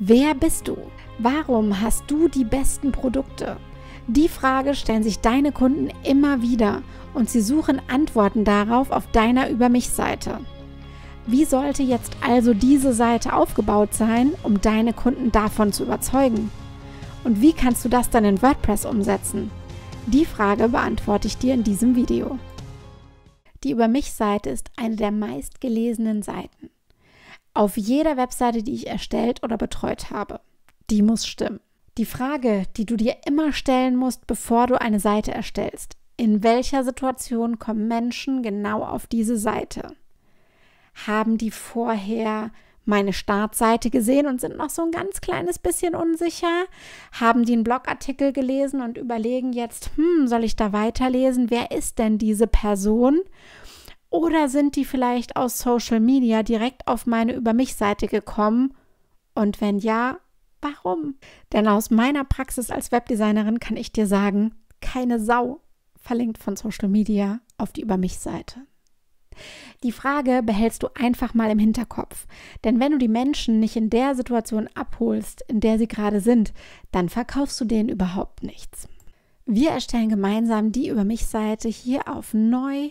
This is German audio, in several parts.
Wer bist du? Warum hast du die besten Produkte? Die Frage stellen sich deine Kunden immer wieder und sie suchen Antworten darauf auf deiner Über mich Seite. Wie sollte jetzt also diese Seite aufgebaut sein, um deine Kunden davon zu überzeugen? Und wie kannst du das dann in WordPress umsetzen? Die Frage beantworte ich dir in diesem Video. Die Über mich Seite ist eine der meistgelesenen Seiten auf jeder Webseite, die ich erstellt oder betreut habe. Die muss stimmen. Die Frage, die du dir immer stellen musst, bevor du eine Seite erstellst. In welcher Situation kommen Menschen genau auf diese Seite? Haben die vorher meine Startseite gesehen und sind noch so ein ganz kleines bisschen unsicher? Haben die einen Blogartikel gelesen und überlegen jetzt, hm, soll ich da weiterlesen? Wer ist denn diese Person? Oder sind die vielleicht aus Social Media direkt auf meine Über mich Seite gekommen? Und wenn ja, warum? Denn aus meiner Praxis als Webdesignerin kann ich dir sagen, keine Sau verlinkt von Social Media auf die Über mich Seite. Die Frage behältst du einfach mal im Hinterkopf. Denn wenn du die Menschen nicht in der Situation abholst, in der sie gerade sind, dann verkaufst du denen überhaupt nichts. Wir erstellen gemeinsam die Über mich Seite hier auf neu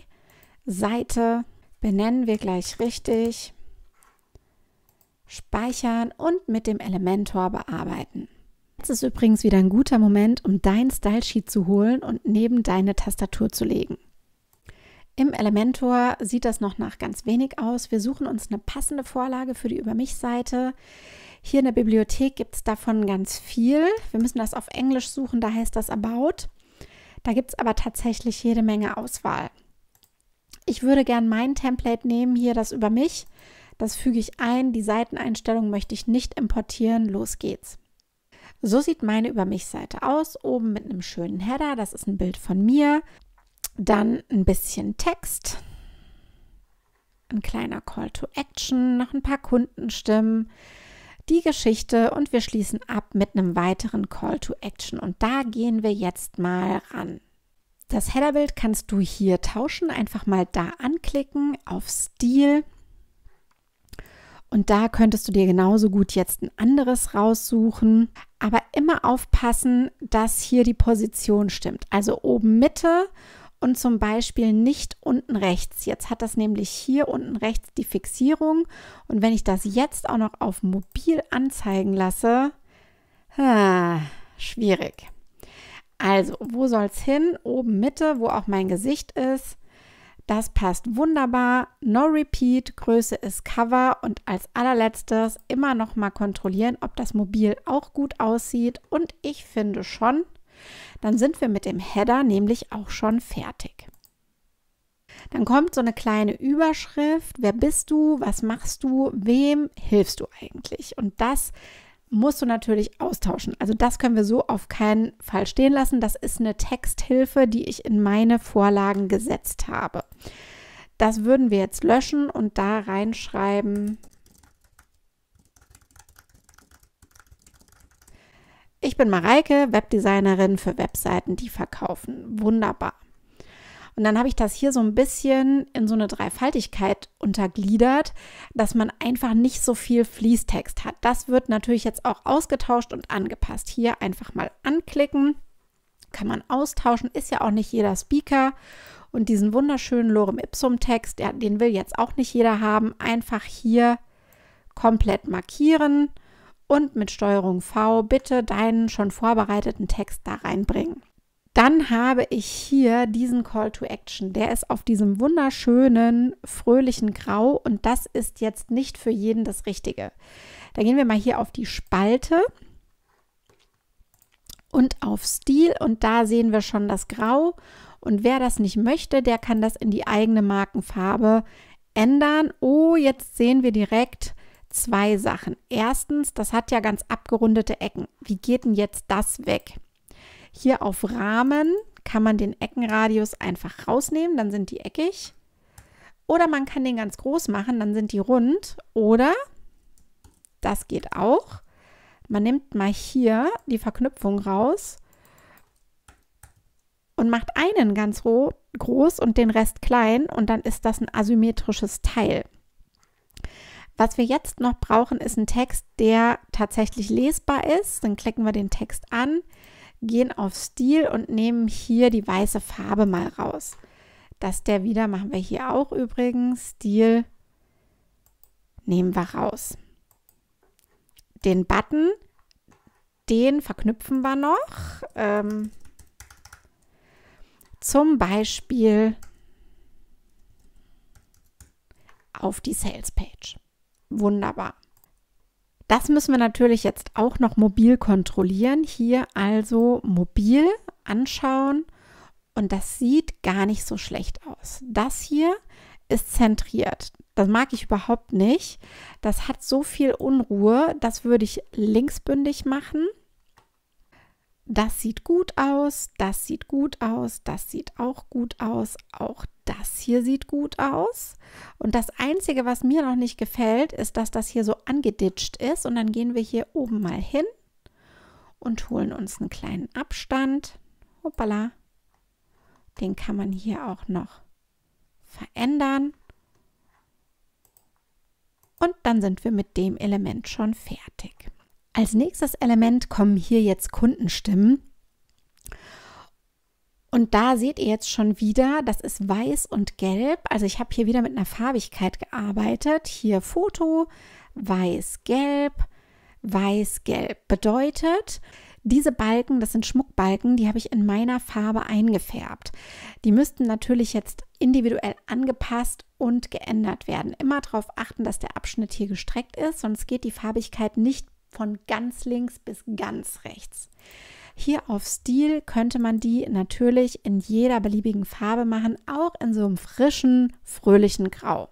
Seite benennen wir gleich richtig, speichern und mit dem Elementor bearbeiten. Jetzt ist übrigens wieder ein guter Moment, um dein Stylesheet zu holen und neben deine Tastatur zu legen. Im Elementor sieht das noch nach ganz wenig aus. Wir suchen uns eine passende Vorlage für die Über mich-Seite. Hier in der Bibliothek gibt es davon ganz viel. Wir müssen das auf Englisch suchen, da heißt das About. Da gibt es aber tatsächlich jede Menge Auswahl ich würde gern mein Template nehmen, hier das über mich. Das füge ich ein, die Seiteneinstellung möchte ich nicht importieren, los geht's. So sieht meine Über mich-Seite aus, oben mit einem schönen Header, das ist ein Bild von mir, dann ein bisschen Text, ein kleiner Call to Action, noch ein paar Kundenstimmen, die Geschichte und wir schließen ab mit einem weiteren Call to Action und da gehen wir jetzt mal ran. Das Headerbild kannst du hier tauschen, einfach mal da anklicken auf Stil. Und da könntest du dir genauso gut jetzt ein anderes raussuchen. Aber immer aufpassen, dass hier die Position stimmt. Also oben Mitte und zum Beispiel nicht unten rechts. Jetzt hat das nämlich hier unten rechts die Fixierung. Und wenn ich das jetzt auch noch auf mobil anzeigen lasse, ah, schwierig. Also, wo soll es hin? Oben Mitte, wo auch mein Gesicht ist. Das passt wunderbar. No Repeat, Größe ist Cover und als allerletztes immer noch mal kontrollieren, ob das Mobil auch gut aussieht und ich finde schon, dann sind wir mit dem Header nämlich auch schon fertig. Dann kommt so eine kleine Überschrift, wer bist du, was machst du, wem hilfst du eigentlich? Und das ist musst du natürlich austauschen. Also das können wir so auf keinen Fall stehen lassen. Das ist eine Texthilfe, die ich in meine Vorlagen gesetzt habe. Das würden wir jetzt löschen und da reinschreiben. Ich bin Mareike, Webdesignerin für Webseiten, die verkaufen. Wunderbar. Und dann habe ich das hier so ein bisschen in so eine Dreifaltigkeit untergliedert, dass man einfach nicht so viel Fließtext hat. Das wird natürlich jetzt auch ausgetauscht und angepasst. Hier einfach mal anklicken, kann man austauschen, ist ja auch nicht jeder Speaker. Und diesen wunderschönen Lorem Ipsum Text, ja, den will jetzt auch nicht jeder haben, einfach hier komplett markieren und mit Steuerung V bitte deinen schon vorbereiteten Text da reinbringen. Dann habe ich hier diesen Call to Action. Der ist auf diesem wunderschönen, fröhlichen Grau und das ist jetzt nicht für jeden das Richtige. Da gehen wir mal hier auf die Spalte und auf Stil und da sehen wir schon das Grau. Und wer das nicht möchte, der kann das in die eigene Markenfarbe ändern. Oh, jetzt sehen wir direkt zwei Sachen. Erstens, das hat ja ganz abgerundete Ecken. Wie geht denn jetzt das weg? Hier auf Rahmen kann man den Eckenradius einfach rausnehmen, dann sind die eckig. Oder man kann den ganz groß machen, dann sind die rund. Oder, das geht auch, man nimmt mal hier die Verknüpfung raus und macht einen ganz groß und den Rest klein und dann ist das ein asymmetrisches Teil. Was wir jetzt noch brauchen, ist ein Text, der tatsächlich lesbar ist. Dann klicken wir den Text an gehen auf Stil und nehmen hier die weiße Farbe mal raus. Dass der wieder, machen wir hier auch übrigens, Stil nehmen wir raus. Den Button, den verknüpfen wir noch. Ähm, zum Beispiel auf die Sales Page. Wunderbar. Das müssen wir natürlich jetzt auch noch mobil kontrollieren. Hier also mobil anschauen und das sieht gar nicht so schlecht aus. Das hier ist zentriert. Das mag ich überhaupt nicht. Das hat so viel Unruhe. Das würde ich linksbündig machen das sieht gut aus, das sieht gut aus, das sieht auch gut aus, auch das hier sieht gut aus. Und das Einzige, was mir noch nicht gefällt, ist, dass das hier so angeditscht ist. Und dann gehen wir hier oben mal hin und holen uns einen kleinen Abstand. Hoppala. Den kann man hier auch noch verändern. Und dann sind wir mit dem Element schon fertig. Als nächstes Element kommen hier jetzt Kundenstimmen. Und da seht ihr jetzt schon wieder, das ist weiß und gelb. Also ich habe hier wieder mit einer Farbigkeit gearbeitet. Hier Foto, weiß, gelb, weiß, gelb. Bedeutet, diese Balken, das sind Schmuckbalken, die habe ich in meiner Farbe eingefärbt. Die müssten natürlich jetzt individuell angepasst und geändert werden. Immer darauf achten, dass der Abschnitt hier gestreckt ist, sonst geht die Farbigkeit nicht von ganz links bis ganz rechts. Hier auf Stil könnte man die natürlich in jeder beliebigen Farbe machen, auch in so einem frischen, fröhlichen Grau.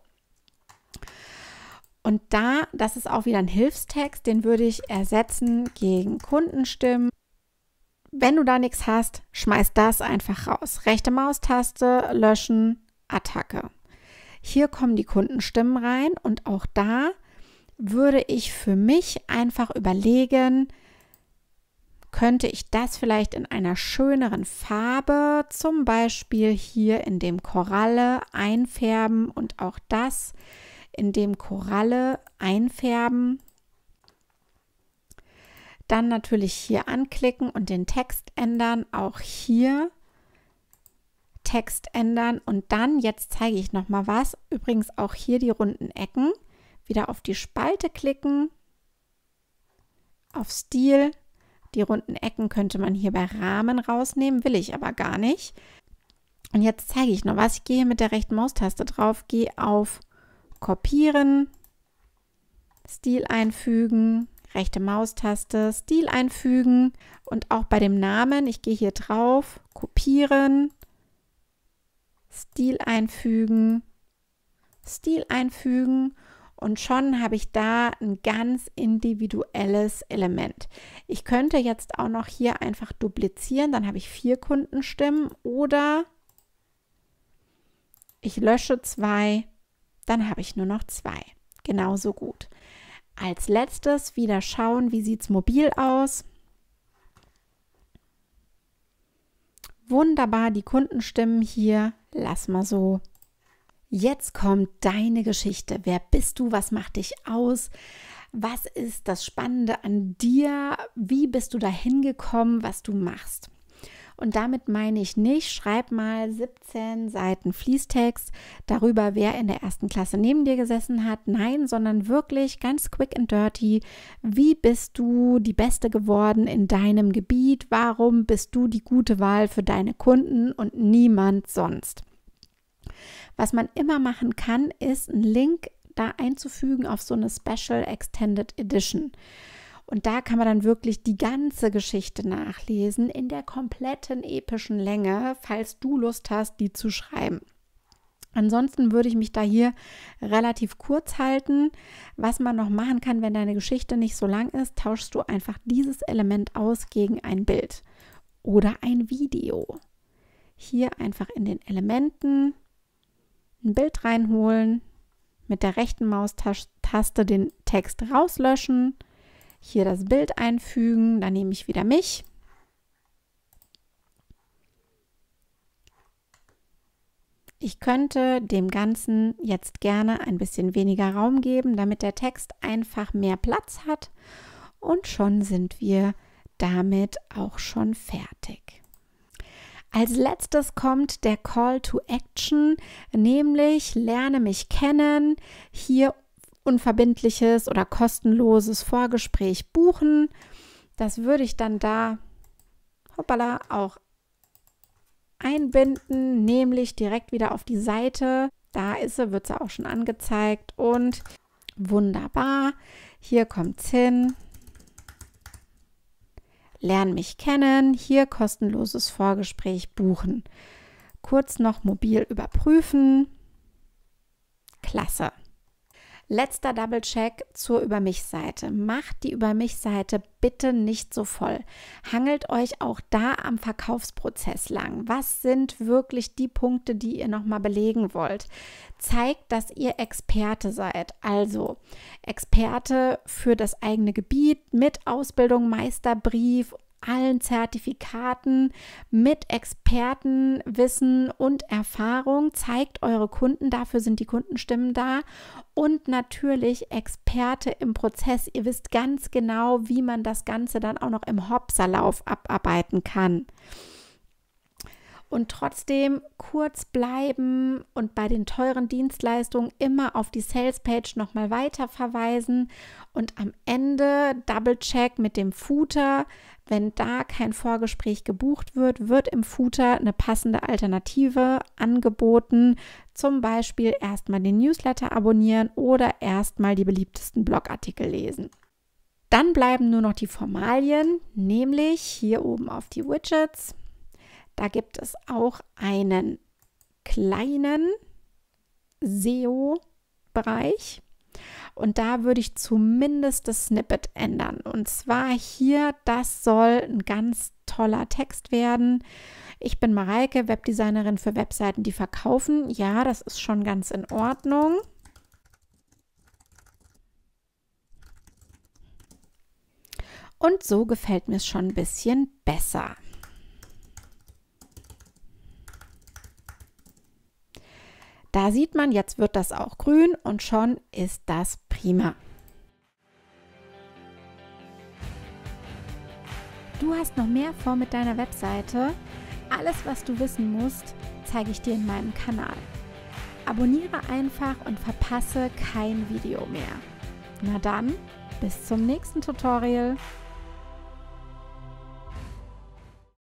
Und da, das ist auch wieder ein Hilfstext, den würde ich ersetzen gegen Kundenstimmen. Wenn du da nichts hast, schmeiß das einfach raus. Rechte Maustaste, löschen, Attacke. Hier kommen die Kundenstimmen rein und auch da würde ich für mich einfach überlegen, könnte ich das vielleicht in einer schöneren Farbe, zum Beispiel hier in dem Koralle, einfärben und auch das in dem Koralle einfärben. Dann natürlich hier anklicken und den Text ändern, auch hier Text ändern und dann, jetzt zeige ich nochmal was, übrigens auch hier die runden Ecken, wieder auf die Spalte klicken, auf Stil. Die runden Ecken könnte man hier bei Rahmen rausnehmen, will ich aber gar nicht. Und jetzt zeige ich noch was. Ich gehe hier mit der rechten Maustaste drauf, gehe auf Kopieren, Stil einfügen, rechte Maustaste, Stil einfügen und auch bei dem Namen, ich gehe hier drauf, kopieren, Stil einfügen, Stil einfügen und schon habe ich da ein ganz individuelles Element. Ich könnte jetzt auch noch hier einfach duplizieren, dann habe ich vier Kundenstimmen oder ich lösche zwei, dann habe ich nur noch zwei. Genauso gut. Als letztes wieder schauen, wie sieht es mobil aus. Wunderbar, die Kundenstimmen hier. Lass mal so. Jetzt kommt deine Geschichte. Wer bist du? Was macht dich aus? Was ist das Spannende an dir? Wie bist du dahin gekommen, was du machst? Und damit meine ich nicht, schreib mal 17 Seiten Fließtext darüber, wer in der ersten Klasse neben dir gesessen hat. Nein, sondern wirklich ganz quick and dirty. Wie bist du die Beste geworden in deinem Gebiet? Warum bist du die gute Wahl für deine Kunden und niemand sonst? Was man immer machen kann, ist einen Link da einzufügen auf so eine Special Extended Edition. Und da kann man dann wirklich die ganze Geschichte nachlesen in der kompletten epischen Länge, falls du Lust hast, die zu schreiben. Ansonsten würde ich mich da hier relativ kurz halten. Was man noch machen kann, wenn deine Geschichte nicht so lang ist, tauschst du einfach dieses Element aus gegen ein Bild oder ein Video. Hier einfach in den Elementen ein Bild reinholen, mit der rechten Maustaste den Text rauslöschen, hier das Bild einfügen, dann nehme ich wieder mich. Ich könnte dem Ganzen jetzt gerne ein bisschen weniger Raum geben, damit der Text einfach mehr Platz hat und schon sind wir damit auch schon fertig. Als letztes kommt der Call to Action, nämlich lerne mich kennen, hier unverbindliches oder kostenloses Vorgespräch buchen. Das würde ich dann da, hoppala, auch einbinden, nämlich direkt wieder auf die Seite. Da ist sie, wird sie auch schon angezeigt und wunderbar. Hier kommt es hin. Lern mich kennen, hier kostenloses Vorgespräch buchen. Kurz noch mobil überprüfen. Klasse. Letzter Double Check zur Über mich Seite. Macht die Über mich Seite bitte nicht so voll. Hangelt euch auch da am Verkaufsprozess lang. Was sind wirklich die Punkte, die ihr nochmal belegen wollt? Zeigt, dass ihr Experte seid. Also Experte für das eigene Gebiet mit Ausbildung, Meisterbrief allen Zertifikaten, mit Expertenwissen und Erfahrung. Zeigt eure Kunden, dafür sind die Kundenstimmen da. Und natürlich Experte im Prozess. Ihr wisst ganz genau, wie man das Ganze dann auch noch im Hopserlauf abarbeiten kann. Und trotzdem kurz bleiben und bei den teuren Dienstleistungen immer auf die Salespage nochmal weiter verweisen und am Ende Double Check mit dem Footer, wenn da kein Vorgespräch gebucht wird, wird im Footer eine passende Alternative angeboten. Zum Beispiel erstmal den Newsletter abonnieren oder erstmal die beliebtesten Blogartikel lesen. Dann bleiben nur noch die Formalien, nämlich hier oben auf die Widgets. Da gibt es auch einen kleinen SEO-Bereich. Und da würde ich zumindest das Snippet ändern. Und zwar hier, das soll ein ganz toller Text werden. Ich bin Mareike, Webdesignerin für Webseiten, die verkaufen. Ja, das ist schon ganz in Ordnung. Und so gefällt mir es schon ein bisschen besser. Da sieht man, jetzt wird das auch grün und schon ist das prima. Du hast noch mehr vor mit deiner Webseite. Alles, was du wissen musst, zeige ich dir in meinem Kanal. Abonniere einfach und verpasse kein Video mehr. Na dann, bis zum nächsten Tutorial.